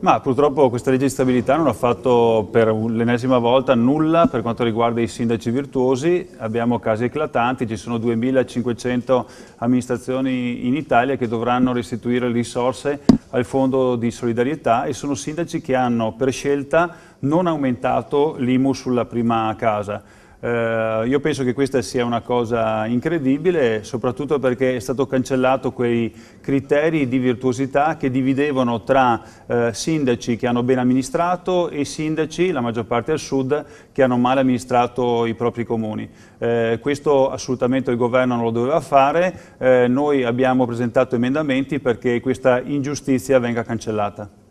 Ma purtroppo questa legge di stabilità non ha fatto per l'ennesima volta nulla per quanto riguarda i sindaci virtuosi, abbiamo casi eclatanti, ci sono 2500 amministrazioni in Italia che dovranno restituire risorse al fondo di solidarietà e sono sindaci che hanno per scelta non aumentato l'IMU sulla prima casa. Eh, io penso che questa sia una cosa incredibile, soprattutto perché è stato cancellato quei criteri di virtuosità che dividevano tra eh, sindaci che hanno ben amministrato e sindaci, la maggior parte al sud, che hanno male amministrato i propri comuni. Eh, questo assolutamente il governo non lo doveva fare, eh, noi abbiamo presentato emendamenti perché questa ingiustizia venga cancellata.